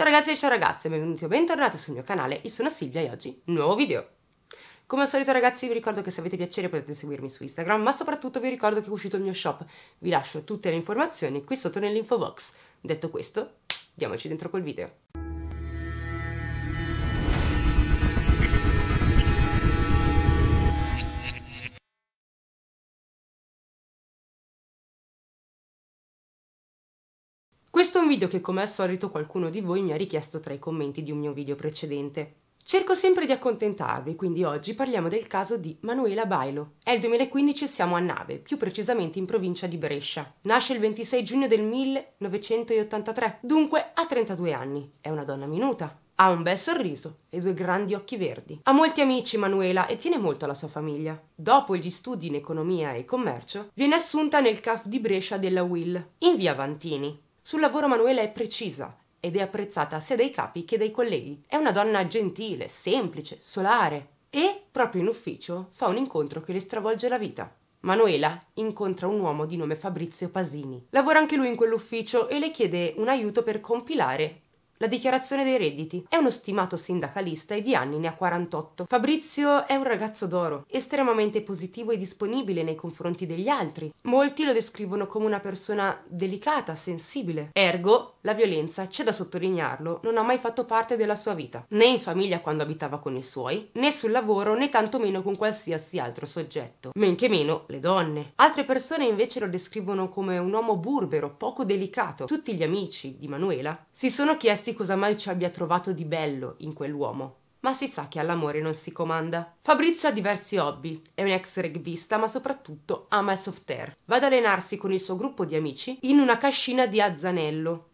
Ciao ragazzi e ciao ragazze, benvenuti o bentornati sul mio canale, io sono Silvia e oggi nuovo video. Come al solito ragazzi vi ricordo che se avete piacere potete seguirmi su Instagram, ma soprattutto vi ricordo che è uscito il mio shop, vi lascio tutte le informazioni qui sotto nell'info box. Detto questo, diamoci dentro col video. video che come al solito qualcuno di voi mi ha richiesto tra i commenti di un mio video precedente. Cerco sempre di accontentarvi, quindi oggi parliamo del caso di Manuela Bailo. È il 2015 e siamo a Nave, più precisamente in provincia di Brescia. Nasce il 26 giugno del 1983, dunque ha 32 anni. È una donna minuta, ha un bel sorriso e due grandi occhi verdi. Ha molti amici Manuela e tiene molto alla sua famiglia. Dopo gli studi in economia e commercio, viene assunta nel CAF di Brescia della Will, in via Vantini. Sul lavoro Manuela è precisa ed è apprezzata sia dai capi che dai colleghi. È una donna gentile, semplice, solare e, proprio in ufficio, fa un incontro che le stravolge la vita. Manuela incontra un uomo di nome Fabrizio Pasini. Lavora anche lui in quell'ufficio e le chiede un aiuto per compilare la dichiarazione dei redditi. È uno stimato sindacalista e di anni ne ha 48. Fabrizio è un ragazzo d'oro, estremamente positivo e disponibile nei confronti degli altri. Molti lo descrivono come una persona delicata, sensibile. Ergo, la violenza, c'è da sottolinearlo, non ha mai fatto parte della sua vita, né in famiglia quando abitava con i suoi, né sul lavoro né tantomeno con qualsiasi altro soggetto, men che meno le donne. Altre persone invece lo descrivono come un uomo burbero, poco delicato. Tutti gli amici di Manuela si sono chiesti chiedersi cosa mai ci abbia trovato di bello in quell'uomo. Ma si sa che all'amore non si comanda. Fabrizio ha diversi hobby, è un ex rugbista, ma soprattutto ama il soft air. Va ad allenarsi con il suo gruppo di amici in una cascina di Azzanello,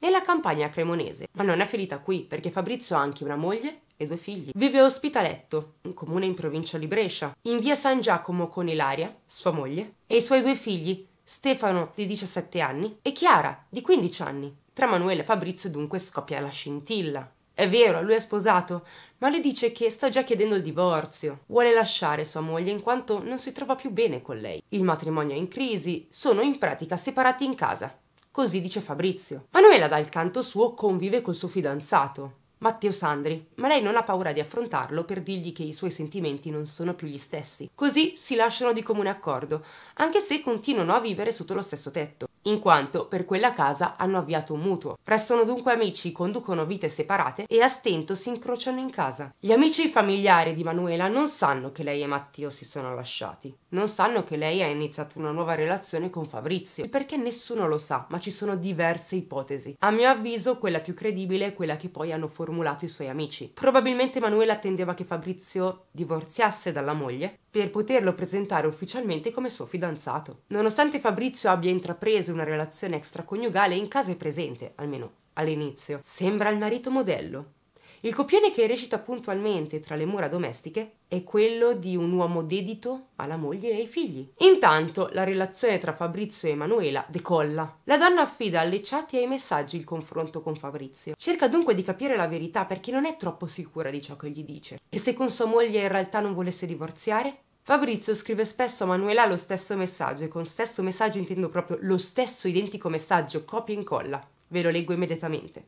nella campagna cremonese. Ma non è finita qui, perché Fabrizio ha anche una moglie e due figli. Vive a Ospitaletto, un comune in provincia di Brescia, in via San Giacomo con Ilaria, sua moglie, e i suoi due figli, Stefano di 17 anni e Chiara di 15 anni. Tra Manuela e Fabrizio dunque scoppia la scintilla. È vero, lui è sposato, ma le dice che sta già chiedendo il divorzio. Vuole lasciare sua moglie in quanto non si trova più bene con lei. Il matrimonio è in crisi, sono in pratica separati in casa. Così dice Fabrizio. Manuela dal canto suo convive col suo fidanzato, Matteo Sandri, ma lei non ha paura di affrontarlo per dirgli che i suoi sentimenti non sono più gli stessi. Così si lasciano di comune accordo, anche se continuano a vivere sotto lo stesso tetto in quanto per quella casa hanno avviato un mutuo. Restano dunque amici, conducono vite separate e a stento si incrociano in casa. Gli amici familiari di Manuela non sanno che lei e Matteo si sono lasciati, non sanno che lei ha iniziato una nuova relazione con Fabrizio. Il perché nessuno lo sa, ma ci sono diverse ipotesi. A mio avviso quella più credibile è quella che poi hanno formulato i suoi amici. Probabilmente Manuela attendeva che Fabrizio divorziasse dalla moglie per poterlo presentare ufficialmente come suo fidanzato. Nonostante Fabrizio abbia intrapreso una relazione extraconiugale, in casa è presente, almeno all'inizio. Sembra il marito modello. Il copione che recita puntualmente tra le mura domestiche è quello di un uomo dedito alla moglie e ai figli. Intanto la relazione tra Fabrizio e Emanuela decolla. La donna affida alle chat e ai messaggi il confronto con Fabrizio. Cerca dunque di capire la verità perché non è troppo sicura di ciò che gli dice. E se con sua moglie in realtà non volesse divorziare? Fabrizio scrive spesso a Manuela lo stesso messaggio e con stesso messaggio intendo proprio lo stesso identico messaggio, copia e incolla. Ve lo leggo immediatamente.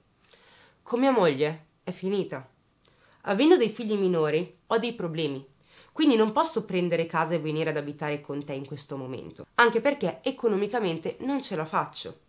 Con mia moglie è finita. Avendo dei figli minori ho dei problemi, quindi non posso prendere casa e venire ad abitare con te in questo momento, anche perché economicamente non ce la faccio.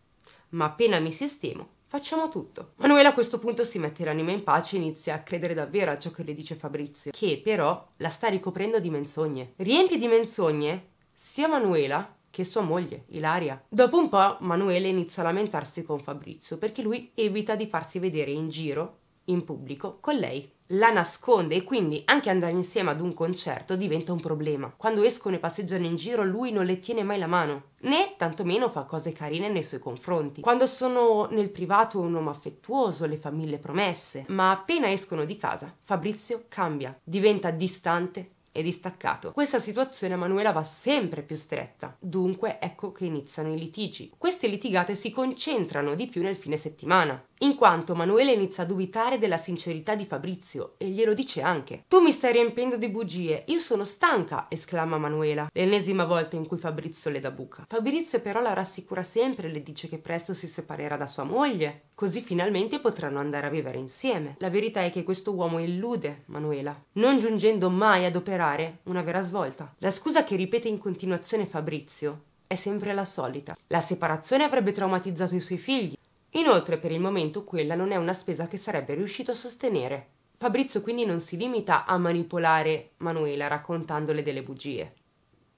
Ma appena mi sistemo Facciamo tutto. Manuela a questo punto si mette l'anima in pace e inizia a credere davvero a ciò che le dice Fabrizio, che però la sta ricoprendo di menzogne. Riempie di menzogne sia Manuela che sua moglie, Ilaria. Dopo un po' Manuela inizia a lamentarsi con Fabrizio perché lui evita di farsi vedere in giro, in pubblico, con lei la nasconde e quindi anche andare insieme ad un concerto diventa un problema. Quando escono e passeggiano in giro lui non le tiene mai la mano, né tantomeno fa cose carine nei suoi confronti. Quando sono nel privato un uomo affettuoso, le fa mille promesse, ma appena escono di casa Fabrizio cambia, diventa distante e distaccato. Questa situazione a Manuela va sempre più stretta, dunque ecco che iniziano i litigi. Queste litigate si concentrano di più nel fine settimana, in quanto Manuela inizia a dubitare della sincerità di Fabrizio e glielo dice anche. Tu mi stai riempiendo di bugie, io sono stanca, esclama Manuela, l'ennesima volta in cui Fabrizio le dà buca. Fabrizio però la rassicura sempre e le dice che presto si separerà da sua moglie, così finalmente potranno andare a vivere insieme. La verità è che questo uomo illude Manuela, non giungendo mai ad operare una vera svolta. La scusa che ripete in continuazione Fabrizio è sempre la solita. La separazione avrebbe traumatizzato i suoi figli, Inoltre per il momento quella non è una spesa che sarebbe riuscito a sostenere. Fabrizio quindi non si limita a manipolare Manuela raccontandole delle bugie,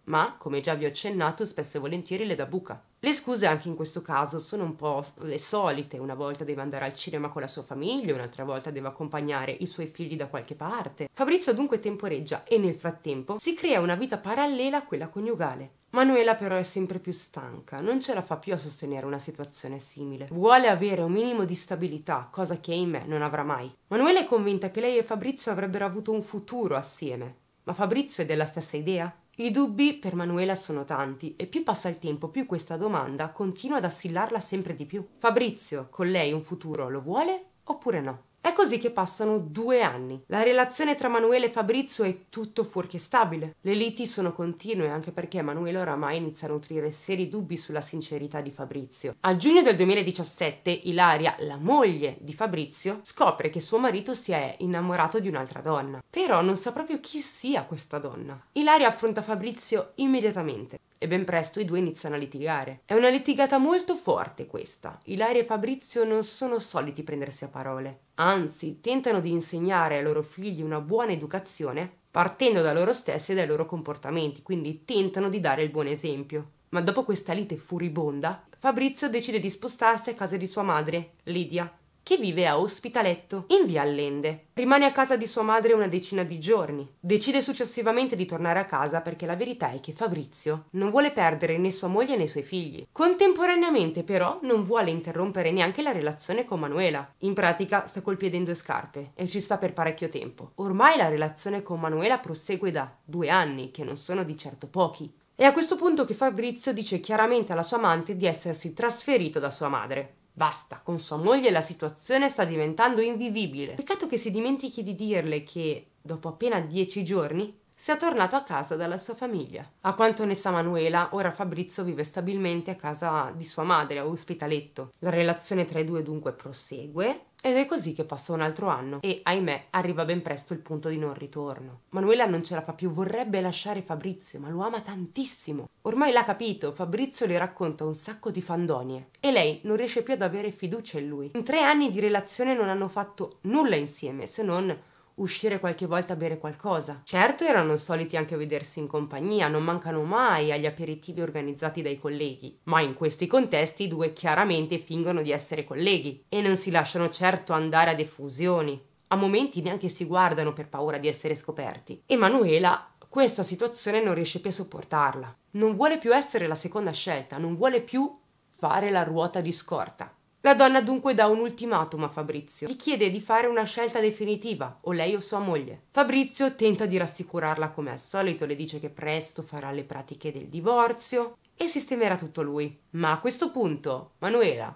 ma, come già vi ho accennato, spesso e volentieri le dà buca. Le scuse anche in questo caso sono un po' le solite, una volta deve andare al cinema con la sua famiglia, un'altra volta deve accompagnare i suoi figli da qualche parte. Fabrizio dunque temporeggia e nel frattempo si crea una vita parallela a quella coniugale. Manuela però è sempre più stanca, non ce la fa più a sostenere una situazione simile. Vuole avere un minimo di stabilità, cosa che Aimee non avrà mai. Manuela è convinta che lei e Fabrizio avrebbero avuto un futuro assieme. Ma Fabrizio è della stessa idea? I dubbi per Manuela sono tanti e più passa il tempo più questa domanda continua ad assillarla sempre di più. Fabrizio, con lei un futuro lo vuole oppure no? È così che passano due anni. La relazione tra Manuele e Fabrizio è tutto fuorché stabile. Le liti sono continue anche perché Manuele oramai inizia a nutrire seri dubbi sulla sincerità di Fabrizio. A giugno del 2017 Ilaria, la moglie di Fabrizio, scopre che suo marito si è innamorato di un'altra donna. Però non sa proprio chi sia questa donna. Ilaria affronta Fabrizio immediatamente e ben presto i due iniziano a litigare. È una litigata molto forte questa. Ilaria e Fabrizio non sono soliti prendersi a parole anzi tentano di insegnare ai loro figli una buona educazione partendo da loro stessi e dai loro comportamenti, quindi tentano di dare il buon esempio. Ma dopo questa lite furibonda, Fabrizio decide di spostarsi a casa di sua madre, Lidia, che vive a Ospitaletto, in via Allende. Rimane a casa di sua madre una decina di giorni. Decide successivamente di tornare a casa perché la verità è che Fabrizio non vuole perdere né sua moglie né i suoi figli. Contemporaneamente però non vuole interrompere neanche la relazione con Manuela. In pratica sta col piede in due scarpe e ci sta per parecchio tempo. Ormai la relazione con Manuela prosegue da due anni, che non sono di certo pochi. È a questo punto che Fabrizio dice chiaramente alla sua amante di essersi trasferito da sua madre. Basta, con sua moglie la situazione sta diventando invivibile. Peccato che si dimentichi di dirle che, dopo appena dieci giorni, sia tornato a casa dalla sua famiglia. A quanto ne sa Manuela, ora Fabrizio vive stabilmente a casa di sua madre, a ospitaletto. La relazione tra i due dunque prosegue, ed è così che passa un altro anno e, ahimè, arriva ben presto il punto di non ritorno. Manuela non ce la fa più, vorrebbe lasciare Fabrizio, ma lo ama tantissimo. Ormai l'ha capito, Fabrizio le racconta un sacco di fandonie e lei non riesce più ad avere fiducia in lui. In tre anni di relazione non hanno fatto nulla insieme se non uscire qualche volta a bere qualcosa. Certo erano soliti anche vedersi in compagnia, non mancano mai agli aperitivi organizzati dai colleghi, ma in questi contesti i due chiaramente fingono di essere colleghi e non si lasciano certo andare a defusioni. A momenti neanche si guardano per paura di essere scoperti. E Manuela questa situazione non riesce più a sopportarla. Non vuole più essere la seconda scelta, non vuole più fare la ruota di scorta. La donna dunque dà un ultimatum a Fabrizio. Gli chiede di fare una scelta definitiva, o lei o sua moglie. Fabrizio tenta di rassicurarla come al solito, le dice che presto farà le pratiche del divorzio e sistemerà tutto lui. Ma a questo punto, Manuela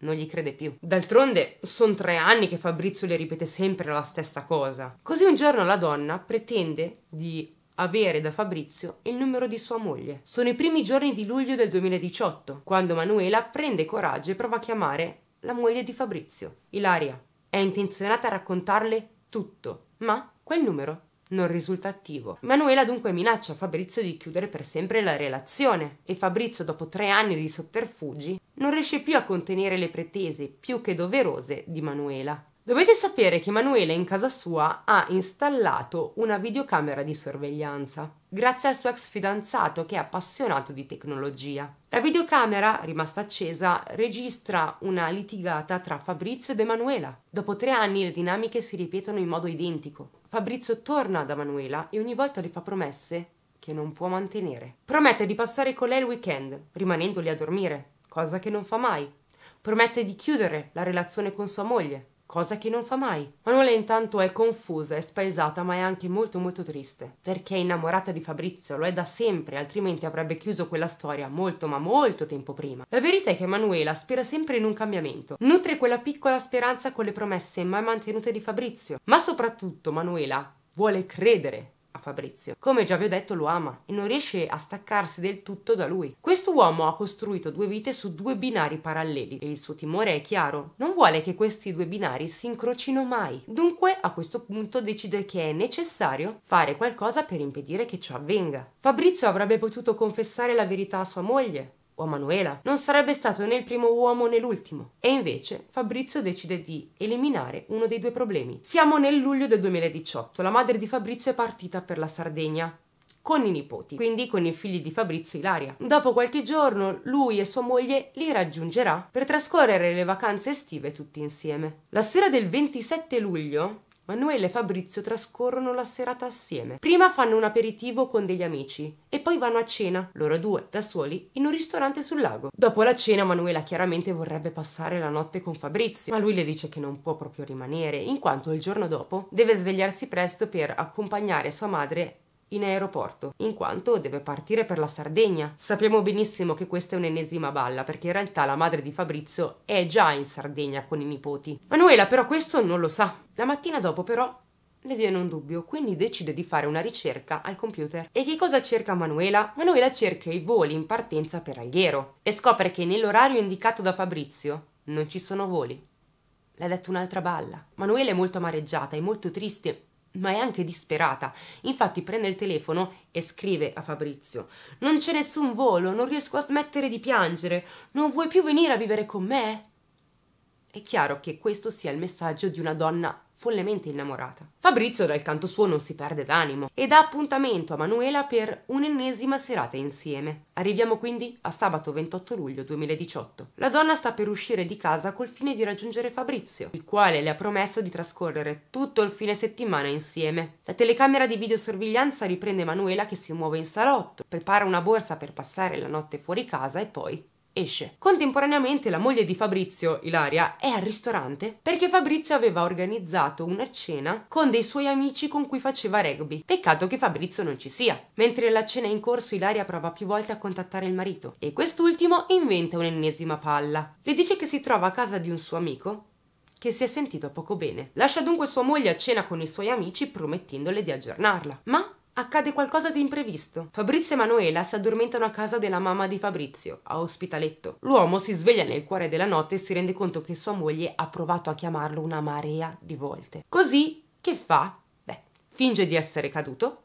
non gli crede più. D'altronde sono tre anni che Fabrizio le ripete sempre la stessa cosa. Così un giorno la donna pretende di avere da Fabrizio il numero di sua moglie. Sono i primi giorni di luglio del 2018, quando Manuela prende coraggio e prova a chiamare la moglie di Fabrizio, Ilaria. È intenzionata a raccontarle tutto, ma quel numero non risulta attivo. Manuela dunque minaccia Fabrizio di chiudere per sempre la relazione e Fabrizio, dopo tre anni di sotterfugi, non riesce più a contenere le pretese più che doverose di Manuela. Dovete sapere che Manuela in casa sua ha installato una videocamera di sorveglianza, grazie al suo ex fidanzato che è appassionato di tecnologia. La videocamera, rimasta accesa, registra una litigata tra Fabrizio ed Emanuela. Dopo tre anni le dinamiche si ripetono in modo identico. Fabrizio torna da Manuela e ogni volta le fa promesse che non può mantenere. Promette di passare con lei il weekend, rimanendo lì a dormire, cosa che non fa mai. Promette di chiudere la relazione con sua moglie, cosa che non fa mai. Manuela intanto è confusa, è spaesata, ma è anche molto molto triste, perché è innamorata di Fabrizio, lo è da sempre, altrimenti avrebbe chiuso quella storia molto ma molto tempo prima. La verità è che Manuela spera sempre in un cambiamento, nutre quella piccola speranza con le promesse mai mantenute di Fabrizio, ma soprattutto Manuela vuole credere a Fabrizio. Come già vi ho detto lo ama e non riesce a staccarsi del tutto da lui. Questo uomo ha costruito due vite su due binari paralleli e il suo timore è chiaro, non vuole che questi due binari si incrocino mai. Dunque a questo punto decide che è necessario fare qualcosa per impedire che ciò avvenga. Fabrizio avrebbe potuto confessare la verità a sua moglie, o a Manuela, non sarebbe stato né il primo uomo né l'ultimo. E invece Fabrizio decide di eliminare uno dei due problemi. Siamo nel luglio del 2018, la madre di Fabrizio è partita per la Sardegna con i nipoti, quindi con i figli di Fabrizio Ilaria. Dopo qualche giorno lui e sua moglie li raggiungerà per trascorrere le vacanze estive tutti insieme. La sera del 27 luglio Manuela e Fabrizio trascorrono la serata assieme. Prima fanno un aperitivo con degli amici e poi vanno a cena, loro due, da soli, in un ristorante sul lago. Dopo la cena Manuela chiaramente vorrebbe passare la notte con Fabrizio, ma lui le dice che non può proprio rimanere, in quanto il giorno dopo deve svegliarsi presto per accompagnare sua madre in aeroporto, in quanto deve partire per la Sardegna. Sappiamo benissimo che questa è un'ennesima balla, perché in realtà la madre di Fabrizio è già in Sardegna con i nipoti. Manuela però questo non lo sa. La mattina dopo però le viene un dubbio, quindi decide di fare una ricerca al computer. E che cosa cerca Manuela? Manuela cerca i voli in partenza per Alghero e scopre che nell'orario indicato da Fabrizio non ci sono voli. Le ha detto un'altra balla. Manuela è molto amareggiata e molto triste ma è anche disperata. Infatti prende il telefono e scrive a Fabrizio: Non c'è nessun volo, non riesco a smettere di piangere. Non vuoi più venire a vivere con me? È chiaro che questo sia il messaggio di una donna follemente innamorata. Fabrizio dal canto suo non si perde d'animo e dà appuntamento a Manuela per un'ennesima serata insieme. Arriviamo quindi a sabato 28 luglio 2018. La donna sta per uscire di casa col fine di raggiungere Fabrizio, il quale le ha promesso di trascorrere tutto il fine settimana insieme. La telecamera di videosorveglianza riprende Manuela che si muove in salotto, prepara una borsa per passare la notte fuori casa e poi esce. Contemporaneamente la moglie di Fabrizio, Ilaria, è al ristorante perché Fabrizio aveva organizzato una cena con dei suoi amici con cui faceva rugby. Peccato che Fabrizio non ci sia. Mentre la cena è in corso, Ilaria prova più volte a contattare il marito e quest'ultimo inventa un'ennesima palla. Le dice che si trova a casa di un suo amico che si è sentito poco bene. Lascia dunque sua moglie a cena con i suoi amici promettendole di aggiornarla. Ma Accade qualcosa di imprevisto. Fabrizio e Manuela si addormentano a casa della mamma di Fabrizio, a ospitaletto. L'uomo si sveglia nel cuore della notte e si rende conto che sua moglie ha provato a chiamarlo una marea di volte. Così che fa? Beh, finge di essere caduto,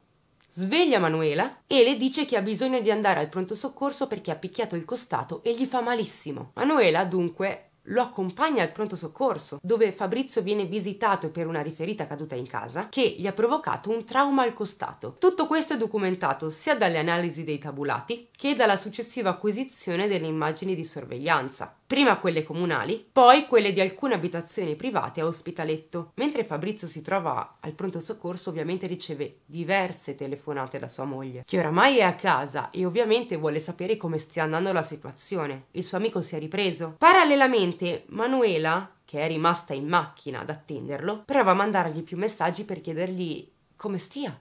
sveglia Manuela e le dice che ha bisogno di andare al pronto soccorso perché ha picchiato il costato e gli fa malissimo. Manuela dunque lo accompagna al pronto soccorso, dove Fabrizio viene visitato per una riferita caduta in casa che gli ha provocato un trauma al costato. Tutto questo è documentato sia dalle analisi dei tabulati che dalla successiva acquisizione delle immagini di sorveglianza, prima quelle comunali, poi quelle di alcune abitazioni private a ospitaletto. Mentre Fabrizio si trova al pronto soccorso, ovviamente riceve diverse telefonate da sua moglie, che oramai è a casa e ovviamente vuole sapere come stia andando la situazione. Il suo amico si è ripreso. Parallelamente Finalmente Manuela, che è rimasta in macchina ad attenderlo, prova a mandargli più messaggi per chiedergli come stia,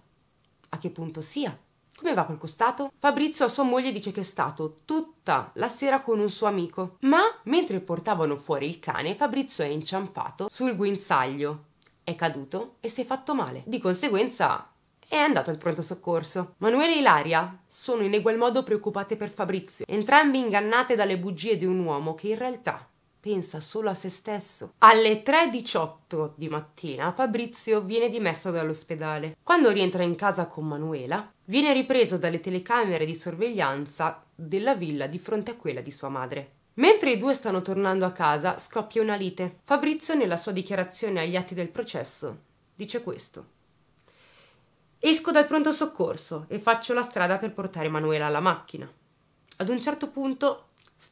a che punto sia, come va quel costato? Fabrizio a sua moglie dice che è stato tutta la sera con un suo amico, ma mentre portavano fuori il cane, Fabrizio è inciampato sul guinzaglio, è caduto e si è fatto male. Di conseguenza è andato al pronto soccorso. Manuela e Ilaria sono in egual modo preoccupate per Fabrizio, entrambi ingannate dalle bugie di un uomo che in realtà pensa solo a se stesso. Alle 3.18 di mattina Fabrizio viene dimesso dall'ospedale. Quando rientra in casa con Manuela, viene ripreso dalle telecamere di sorveglianza della villa di fronte a quella di sua madre. Mentre i due stanno tornando a casa, scoppia una lite. Fabrizio, nella sua dichiarazione agli atti del processo, dice questo. Esco dal pronto soccorso e faccio la strada per portare Manuela alla macchina. Ad un certo punto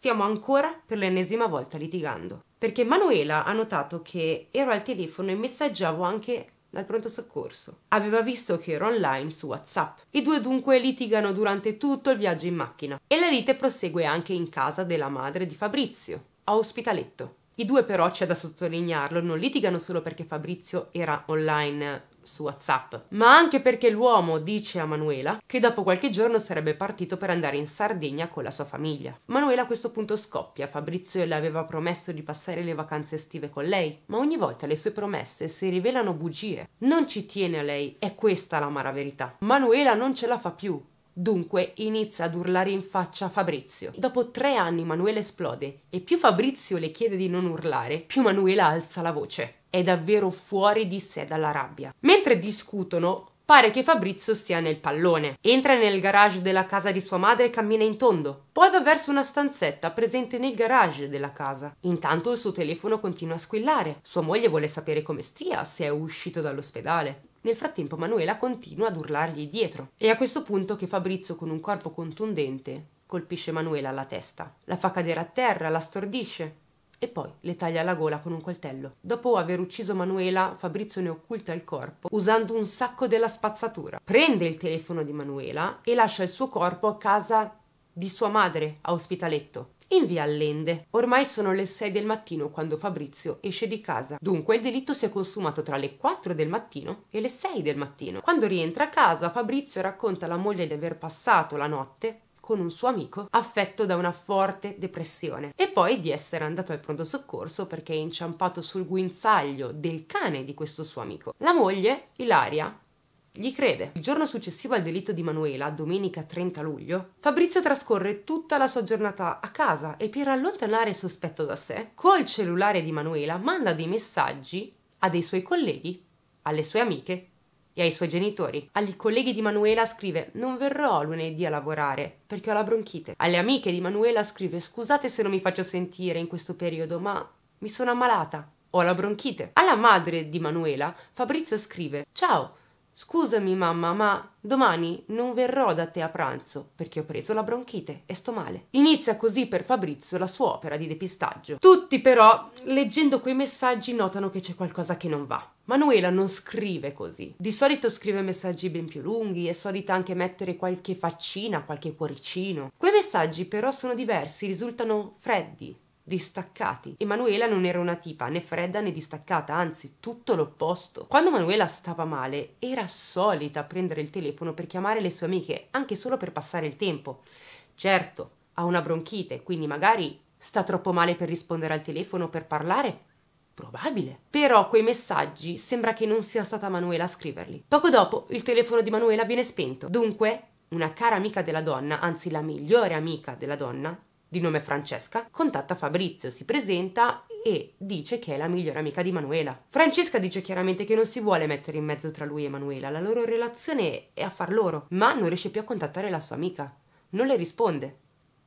Stiamo ancora per l'ennesima volta litigando. Perché Manuela ha notato che ero al telefono e messaggiavo anche dal pronto soccorso. Aveva visto che ero online su WhatsApp. I due dunque litigano durante tutto il viaggio in macchina e la lite prosegue anche in casa della madre di Fabrizio, a Ospitaletto. I due però, c'è da sottolinearlo, non litigano solo perché Fabrizio era online su WhatsApp, ma anche perché l'uomo dice a Manuela che dopo qualche giorno sarebbe partito per andare in Sardegna con la sua famiglia. Manuela a questo punto scoppia, Fabrizio le aveva promesso di passare le vacanze estive con lei, ma ogni volta le sue promesse si rivelano bugie. Non ci tiene a lei, è questa la l'amara verità. Manuela non ce la fa più, Dunque inizia ad urlare in faccia a Fabrizio. Dopo tre anni Manuela esplode e più Fabrizio le chiede di non urlare, più Manuela alza la voce. È davvero fuori di sé dalla rabbia. Mentre discutono, Pare che Fabrizio sia nel pallone. Entra nel garage della casa di sua madre e cammina in tondo. Poi va verso una stanzetta presente nel garage della casa. Intanto il suo telefono continua a squillare. Sua moglie vuole sapere come stia, se è uscito dall'ospedale. Nel frattempo Manuela continua ad urlargli dietro. È a questo punto che Fabrizio con un corpo contundente colpisce Manuela alla testa. La fa cadere a terra, la stordisce e poi le taglia la gola con un coltello. Dopo aver ucciso Manuela, Fabrizio ne occulta il corpo usando un sacco della spazzatura. Prende il telefono di Manuela e lascia il suo corpo a casa di sua madre a ospitaletto in via Allende. Ormai sono le 6 del mattino quando Fabrizio esce di casa. Dunque il delitto si è consumato tra le 4 del mattino e le 6 del mattino. Quando rientra a casa, Fabrizio racconta alla moglie di aver passato la notte con un suo amico affetto da una forte depressione e poi di essere andato al pronto soccorso perché è inciampato sul guinzaglio del cane di questo suo amico. La moglie, Ilaria, gli crede. Il giorno successivo al delitto di Manuela, domenica 30 luglio, Fabrizio trascorre tutta la sua giornata a casa e per allontanare il sospetto da sé, col cellulare di Manuela manda dei messaggi a dei suoi colleghi, alle sue amiche e ai suoi genitori. Agli colleghi di Manuela scrive non verrò lunedì a lavorare perché ho la bronchite. Alle amiche di Manuela scrive scusate se non mi faccio sentire in questo periodo ma mi sono ammalata, ho la bronchite. Alla madre di Manuela Fabrizio scrive ciao Scusami mamma, ma domani non verrò da te a pranzo perché ho preso la bronchite e sto male. Inizia così per Fabrizio la sua opera di depistaggio. Tutti però, leggendo quei messaggi, notano che c'è qualcosa che non va. Manuela non scrive così. Di solito scrive messaggi ben più lunghi, è solita anche mettere qualche faccina, qualche cuoricino. Quei messaggi però sono diversi, risultano freddi, distaccati. E Manuela non era una tipa né fredda né distaccata, anzi tutto l'opposto. Quando Manuela stava male era solita prendere il telefono per chiamare le sue amiche, anche solo per passare il tempo. Certo, ha una bronchite, quindi magari sta troppo male per rispondere al telefono per parlare, Probabile. Però quei messaggi sembra che non sia stata Manuela a scriverli. Poco dopo il telefono di Manuela viene spento. Dunque, una cara amica della donna, anzi la migliore amica della donna, di nome Francesca, contatta Fabrizio, si presenta e dice che è la migliore amica di Manuela. Francesca dice chiaramente che non si vuole mettere in mezzo tra lui e Manuela, la loro relazione è a far loro, ma non riesce più a contattare la sua amica. Non le risponde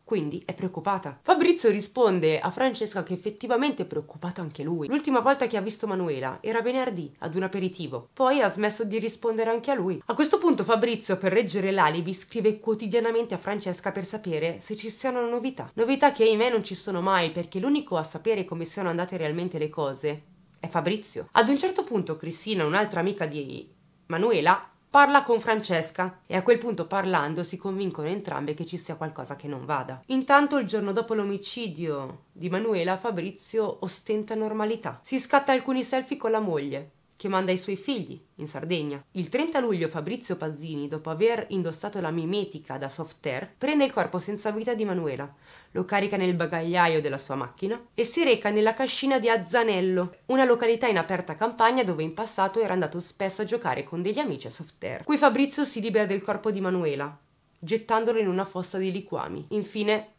quindi è preoccupata. Fabrizio risponde a Francesca che effettivamente è preoccupato anche lui. L'ultima volta che ha visto Manuela era venerdì ad un aperitivo, poi ha smesso di rispondere anche a lui. A questo punto Fabrizio, per reggere l'alibi, scrive quotidianamente a Francesca per sapere se ci siano novità. Novità che ahimè non ci sono mai perché l'unico a sapere come siano andate realmente le cose è Fabrizio. Ad un certo punto Cristina, un'altra amica di Manuela, parla con Francesca e a quel punto parlando si convincono entrambe che ci sia qualcosa che non vada. Intanto il giorno dopo l'omicidio di Manuela Fabrizio ostenta normalità. Si scatta alcuni selfie con la moglie, che manda i suoi figli in Sardegna. Il 30 luglio Fabrizio Pazzini, dopo aver indossato la mimetica da soft air, prende il corpo senza vita di Manuela, lo carica nel bagagliaio della sua macchina e si reca nella cascina di Azzanello, una località in aperta campagna dove in passato era andato spesso a giocare con degli amici a soft air. Qui Fabrizio si libera del corpo di Manuela, gettandolo in una fossa di liquami. Infine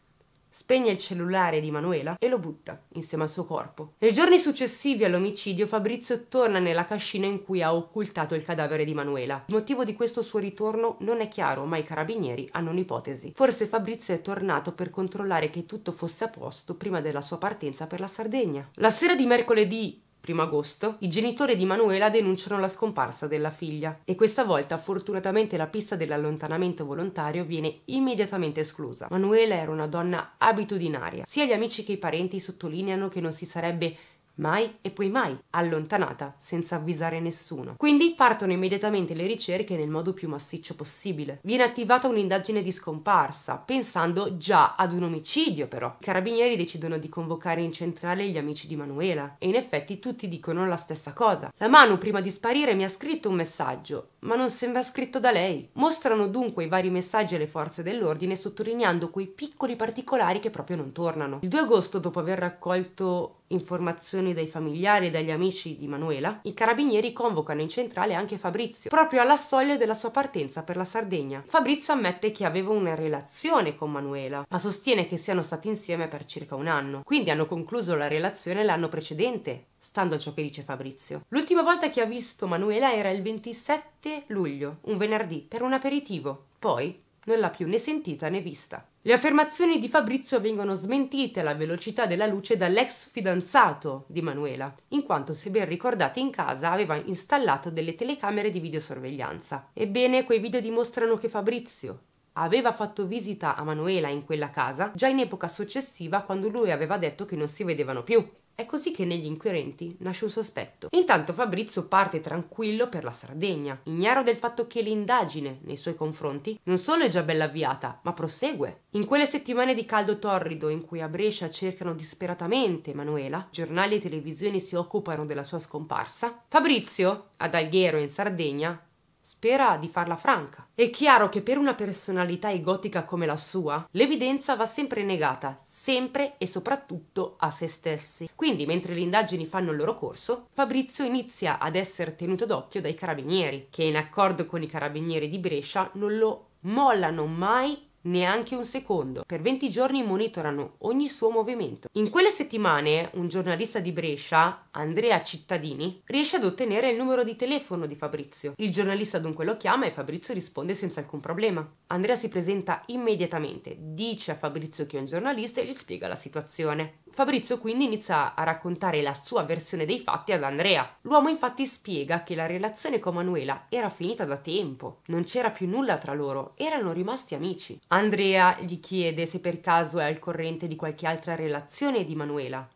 spegne il cellulare di Manuela e lo butta insieme al suo corpo. Nei giorni successivi all'omicidio Fabrizio torna nella cascina in cui ha occultato il cadavere di Manuela. Il motivo di questo suo ritorno non è chiaro, ma i carabinieri hanno un'ipotesi. Forse Fabrizio è tornato per controllare che tutto fosse a posto prima della sua partenza per la Sardegna. La sera di mercoledì 1 agosto, i genitori di Manuela denunciano la scomparsa della figlia e questa volta fortunatamente la pista dell'allontanamento volontario viene immediatamente esclusa. Manuela era una donna abitudinaria, sia gli amici che i parenti sottolineano che non si sarebbe mai e poi mai, allontanata, senza avvisare nessuno. Quindi partono immediatamente le ricerche nel modo più massiccio possibile. Viene attivata un'indagine di scomparsa, pensando già ad un omicidio però. I carabinieri decidono di convocare in centrale gli amici di Manuela e in effetti tutti dicono la stessa cosa. La Manu prima di sparire mi ha scritto un messaggio, ma non sembra scritto da lei. Mostrano dunque i vari messaggi alle forze dell'ordine sottolineando quei piccoli particolari che proprio non tornano. Il 2 agosto, dopo aver raccolto informazioni dai familiari e dagli amici di Manuela, i carabinieri convocano in centrale anche Fabrizio, proprio alla soglia della sua partenza per la Sardegna. Fabrizio ammette che aveva una relazione con Manuela, ma sostiene che siano stati insieme per circa un anno. Quindi hanno concluso la relazione l'anno precedente, stando a ciò che dice Fabrizio. L'ultima volta che ha visto Manuela era il 27 luglio, un venerdì, per un aperitivo. Poi non l'ha più né sentita né vista. Le affermazioni di Fabrizio vengono smentite alla velocità della luce dall'ex fidanzato di Manuela, in quanto, se ben ricordate, in casa aveva installato delle telecamere di videosorveglianza. Ebbene, quei video dimostrano che Fabrizio, aveva fatto visita a Manuela in quella casa già in epoca successiva quando lui aveva detto che non si vedevano più. È così che negli inquirenti nasce un sospetto. intanto Fabrizio parte tranquillo per la Sardegna, ignaro del fatto che l'indagine nei suoi confronti non solo è già bella avviata, ma prosegue. In quelle settimane di caldo torrido in cui a Brescia cercano disperatamente Manuela, giornali e televisioni si occupano della sua scomparsa, Fabrizio, ad Alghero in Sardegna, spera di farla franca. È chiaro che per una personalità egotica come la sua, l'evidenza va sempre negata, sempre e soprattutto a se stessi. Quindi, mentre le indagini fanno il loro corso, Fabrizio inizia ad essere tenuto d'occhio dai carabinieri, che in accordo con i carabinieri di Brescia non lo mollano mai neanche un secondo. Per 20 giorni monitorano ogni suo movimento. In quelle settimane un giornalista di Brescia, Andrea Cittadini, riesce ad ottenere il numero di telefono di Fabrizio. Il giornalista dunque lo chiama e Fabrizio risponde senza alcun problema. Andrea si presenta immediatamente, dice a Fabrizio che è un giornalista e gli spiega la situazione. Fabrizio quindi inizia a raccontare la sua versione dei fatti ad Andrea. L'uomo infatti spiega che la relazione con Manuela era finita da tempo, non c'era più nulla tra loro, erano rimasti amici. Andrea gli chiede se per caso è al corrente di qualche altra relazione di Manuela,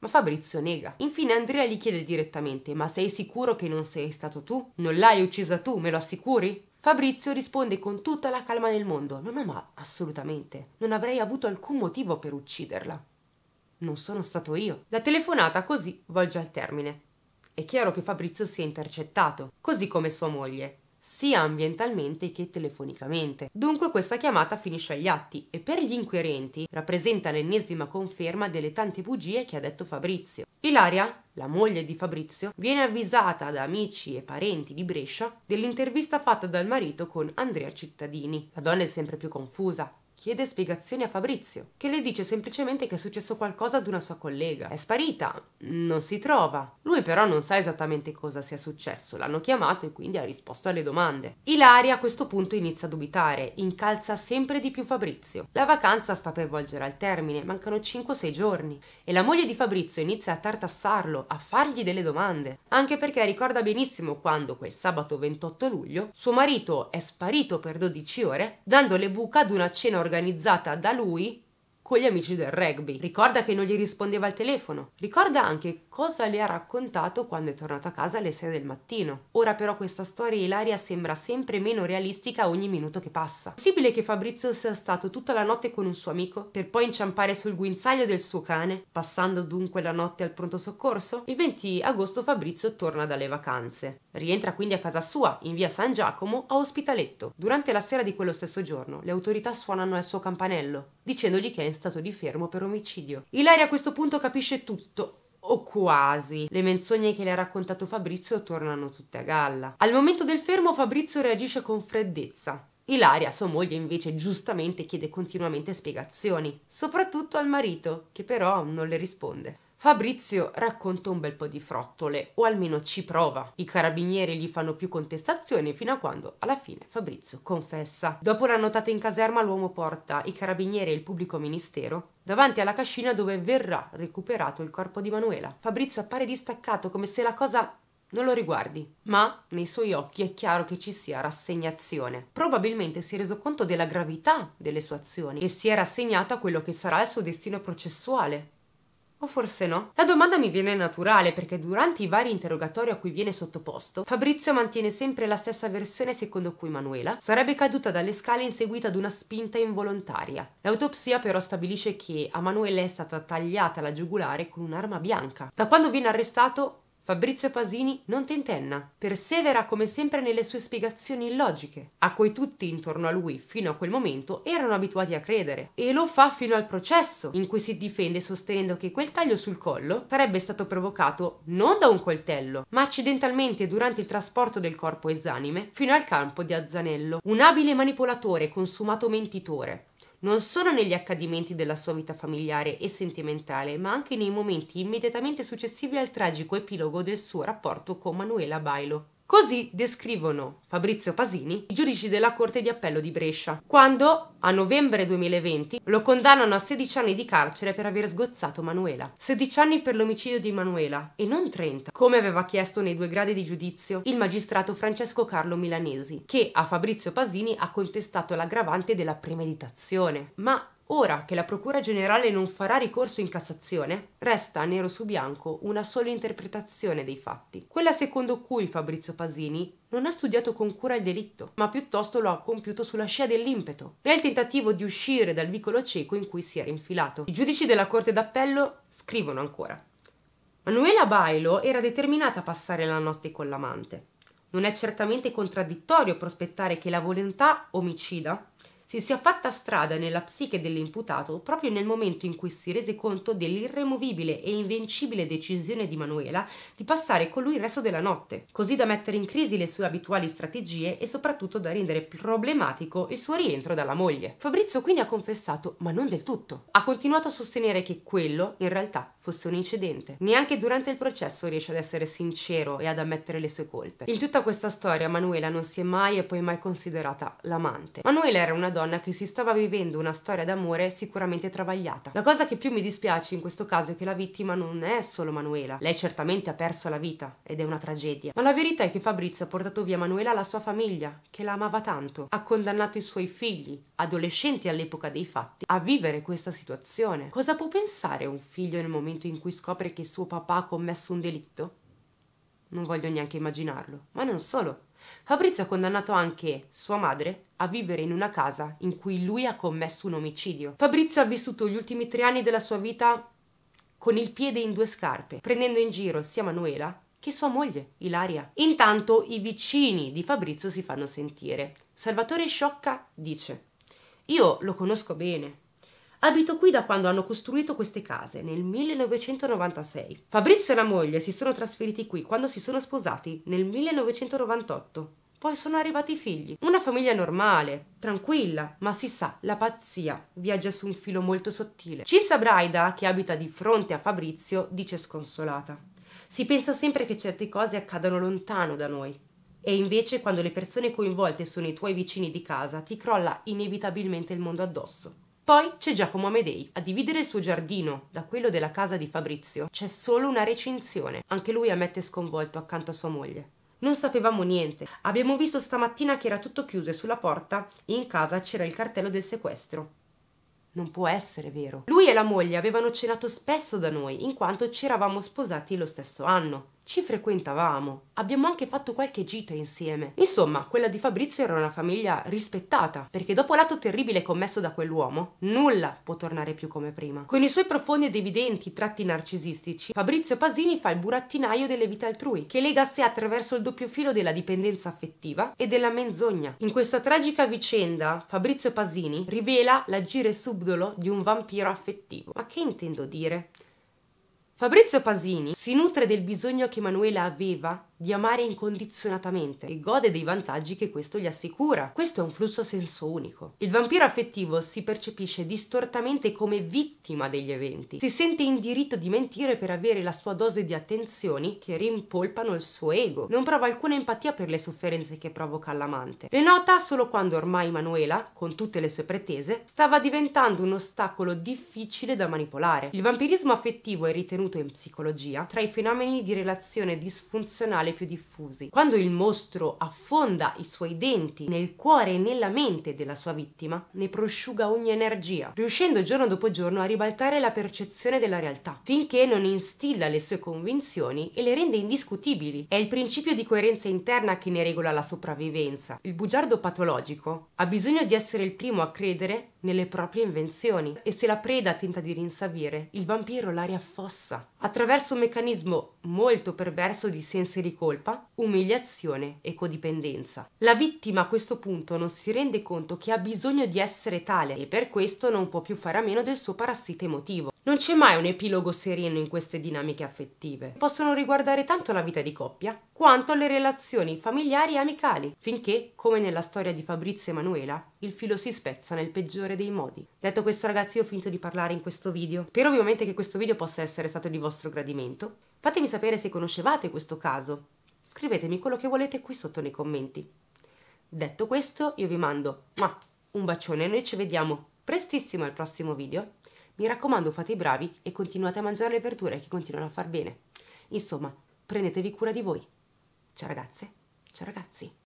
ma Fabrizio nega. Infine Andrea gli chiede direttamente: Ma sei sicuro che non sei stato tu? Non l'hai uccisa tu, me lo assicuri? Fabrizio risponde con tutta la calma del mondo: No, no, ma assolutamente. Non avrei avuto alcun motivo per ucciderla. Non sono stato io. La telefonata così volge al termine. È chiaro che Fabrizio sia intercettato, così come sua moglie, sia ambientalmente che telefonicamente. Dunque questa chiamata finisce agli atti e per gli inquirenti rappresenta l'ennesima conferma delle tante bugie che ha detto Fabrizio. Ilaria, la moglie di Fabrizio, viene avvisata da amici e parenti di Brescia dell'intervista fatta dal marito con Andrea Cittadini. La donna è sempre più confusa, Chiede spiegazioni a Fabrizio, che le dice semplicemente che è successo qualcosa ad una sua collega. È sparita, non si trova. Lui però non sa esattamente cosa sia successo, l'hanno chiamato e quindi ha risposto alle domande. Ilaria a questo punto inizia a dubitare, incalza sempre di più Fabrizio. La vacanza sta per volgere al termine, mancano 5-6 giorni e la moglie di Fabrizio inizia a tartassarlo, a fargli delle domande, anche perché ricorda benissimo quando quel sabato 28 luglio suo marito è sparito per 12 ore, dando le buca ad una cena organizzata organizzata da lui con gli amici del rugby. Ricorda che non gli rispondeva al telefono. Ricorda anche cosa le ha raccontato quando è tornato a casa alle 6 del mattino. Ora però questa storia Ilaria sembra sempre meno realistica ogni minuto che passa. possibile che Fabrizio sia stato tutta la notte con un suo amico per poi inciampare sul guinzaglio del suo cane, passando dunque la notte al pronto soccorso? Il 20 agosto Fabrizio torna dalle vacanze. Rientra quindi a casa sua, in via San Giacomo, a Ospitaletto. Durante la sera di quello stesso giorno, le autorità suonano al suo campanello, dicendogli che è in stato di fermo per omicidio. Ilaria a questo punto capisce tutto, o quasi. Le menzogne che le ha raccontato Fabrizio tornano tutte a galla. Al momento del fermo Fabrizio reagisce con freddezza. Ilaria, sua moglie, invece giustamente chiede continuamente spiegazioni, soprattutto al marito, che però non le risponde. Fabrizio racconta un bel po' di frottole, o almeno ci prova. I carabinieri gli fanno più contestazioni fino a quando alla fine Fabrizio confessa. Dopo la notata in caserma l'uomo porta i carabinieri e il pubblico ministero davanti alla cascina dove verrà recuperato il corpo di Manuela. Fabrizio appare distaccato come se la cosa non lo riguardi, ma nei suoi occhi è chiaro che ci sia rassegnazione. Probabilmente si è reso conto della gravità delle sue azioni e si è rassegnato a quello che sarà il suo destino processuale. O forse no? La domanda mi viene naturale perché durante i vari interrogatori a cui viene sottoposto, Fabrizio mantiene sempre la stessa versione secondo cui Manuela sarebbe caduta dalle scale in seguito ad una spinta involontaria. L'autopsia però stabilisce che a Manuela è stata tagliata la giugulare con un'arma bianca. Da quando viene arrestato Fabrizio Pasini non tentenna, persevera come sempre nelle sue spiegazioni illogiche, a cui tutti intorno a lui fino a quel momento erano abituati a credere, e lo fa fino al processo, in cui si difende sostenendo che quel taglio sul collo sarebbe stato provocato non da un coltello, ma accidentalmente durante il trasporto del corpo esanime fino al campo di Azzanello, un abile manipolatore consumato mentitore, non solo negli accadimenti della sua vita familiare e sentimentale, ma anche nei momenti immediatamente successivi al tragico epilogo del suo rapporto con Manuela Bailo. Così descrivono Fabrizio Pasini i giudici della Corte di Appello di Brescia, quando a novembre 2020 lo condannano a 16 anni di carcere per aver sgozzato Manuela. 16 anni per l'omicidio di Manuela e non 30, come aveva chiesto nei due gradi di giudizio il magistrato Francesco Carlo Milanesi, che a Fabrizio Pasini ha contestato l'aggravante della premeditazione. Ma Ora che la Procura Generale non farà ricorso in Cassazione, resta nero su bianco una sola interpretazione dei fatti, quella secondo cui Fabrizio Pasini non ha studiato con cura il delitto, ma piuttosto lo ha compiuto sulla scia dell'impeto, nel tentativo di uscire dal vicolo cieco in cui si era infilato. I giudici della Corte d'Appello scrivono ancora. Manuela Bailo era determinata a passare la notte con l'amante. Non è certamente contraddittorio prospettare che la volontà omicida si sia fatta strada nella psiche dell'imputato proprio nel momento in cui si rese conto dell'irremovibile e invincibile decisione di Manuela di passare con lui il resto della notte, così da mettere in crisi le sue abituali strategie e soprattutto da rendere problematico il suo rientro dalla moglie. Fabrizio quindi ha confessato, ma non del tutto. Ha continuato a sostenere che quello in realtà fosse un incidente. Neanche durante il processo riesce ad essere sincero e ad ammettere le sue colpe. In tutta questa storia Manuela non si è mai e poi mai considerata l'amante. Manuela era una donna che si stava vivendo una storia d'amore sicuramente travagliata. La cosa che più mi dispiace in questo caso è che la vittima non è solo Manuela. Lei certamente ha perso la vita ed è una tragedia. Ma la verità è che Fabrizio ha portato via Manuela alla sua famiglia, che la amava tanto. Ha condannato i suoi figli, adolescenti all'epoca dei fatti, a vivere questa situazione. Cosa può pensare un figlio nel momento momento in cui scopre che suo papà ha commesso un delitto? Non voglio neanche immaginarlo. Ma non solo. Fabrizio ha condannato anche sua madre a vivere in una casa in cui lui ha commesso un omicidio. Fabrizio ha vissuto gli ultimi tre anni della sua vita con il piede in due scarpe, prendendo in giro sia Manuela che sua moglie, Ilaria. Intanto i vicini di Fabrizio si fanno sentire. Salvatore Sciocca dice: Io lo conosco bene, Abito qui da quando hanno costruito queste case, nel 1996. Fabrizio e la moglie si sono trasferiti qui quando si sono sposati, nel 1998. Poi sono arrivati i figli. Una famiglia normale, tranquilla, ma si sa, la pazzia viaggia su un filo molto sottile. Cinzia Braida, che abita di fronte a Fabrizio, dice sconsolata. Si pensa sempre che certe cose accadano lontano da noi. E invece quando le persone coinvolte sono i tuoi vicini di casa, ti crolla inevitabilmente il mondo addosso. Poi c'è Giacomo Amedei. A dividere il suo giardino da quello della casa di Fabrizio c'è solo una recinzione. Anche lui ammette sconvolto accanto a sua moglie. Non sapevamo niente. Abbiamo visto stamattina che era tutto chiuso e sulla porta in casa c'era il cartello del sequestro. Non può essere vero. Lui e la moglie avevano cenato spesso da noi, in quanto ci eravamo sposati lo stesso anno. Ci frequentavamo, abbiamo anche fatto qualche gita insieme. Insomma, quella di Fabrizio era una famiglia rispettata, perché dopo l'atto terribile commesso da quell'uomo, nulla può tornare più come prima. Con i suoi profondi ed evidenti tratti narcisistici, Fabrizio Pasini fa il burattinaio delle vite altrui, che lega a sé attraverso il doppio filo della dipendenza affettiva e della menzogna. In questa tragica vicenda, Fabrizio Pasini rivela l'agire subdolo di un vampiro affettivo. Ma che intendo dire? Fabrizio Pasini si nutre del bisogno che Manuela aveva di amare incondizionatamente e gode dei vantaggi che questo gli assicura. Questo è un flusso a senso unico. Il vampiro affettivo si percepisce distortamente come vittima degli eventi, si sente in diritto di mentire per avere la sua dose di attenzioni che rimpolpano il suo ego, non prova alcuna empatia per le sofferenze che provoca all'amante. Le nota solo quando ormai Manuela, con tutte le sue pretese, stava diventando un ostacolo difficile da manipolare. Il vampirismo affettivo è ritenuto in psicologia tra i fenomeni di relazione disfunzionale mentale più diffusi. Quando il mostro affonda i suoi denti nel cuore e nella mente della sua vittima, ne prosciuga ogni energia, riuscendo giorno dopo giorno a ribaltare la percezione della realtà, finché non instilla le sue convinzioni e le rende indiscutibili. È il principio di coerenza interna che ne regola la sopravvivenza. Il bugiardo patologico ha bisogno di essere il primo a credere nelle proprie invenzioni e se la preda tenta di rinsavire, il vampiro la riaffossa attraverso un meccanismo molto perverso di sensi di colpa, umiliazione e codipendenza. La vittima a questo punto non si rende conto che ha bisogno di essere tale e per questo non può più fare a meno del suo parassita emotivo. Non c'è mai un epilogo sereno in queste dinamiche affettive. Possono riguardare tanto la vita di coppia quanto le relazioni familiari e amicali, finché, come nella storia di Fabrizio e Manuela, il filo si spezza nel peggiore migliore dei modi. Detto questo ragazzi ho finito di parlare in questo video. Spero ovviamente che questo video possa essere stato di vostro gradimento. Fatemi sapere se conoscevate questo caso. Scrivetemi quello che volete qui sotto nei commenti. Detto questo io vi mando un bacione e noi ci vediamo prestissimo al prossimo video. Mi raccomando fate i bravi e continuate a mangiare le verdure che continuano a far bene. Insomma, prendetevi cura di voi. Ciao ragazze, ciao ragazzi.